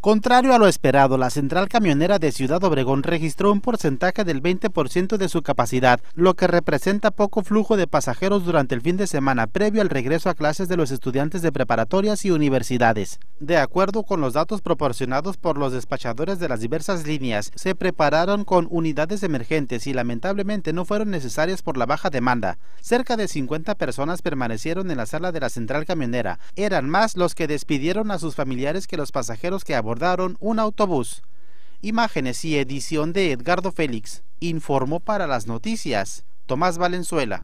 Contrario a lo esperado, la central camionera de Ciudad Obregón registró un porcentaje del 20% de su capacidad, lo que representa poco flujo de pasajeros durante el fin de semana previo al regreso a clases de los estudiantes de preparatorias y universidades. De acuerdo con los datos proporcionados por los despachadores de las diversas líneas, se prepararon con unidades emergentes y lamentablemente no fueron necesarias por la baja demanda. Cerca de 50 personas permanecieron en la sala de la central camionera. Eran más los que despidieron a sus familiares que los pasajeros que abordaron abordaron un autobús. Imágenes y edición de Edgardo Félix. Informó para las noticias Tomás Valenzuela.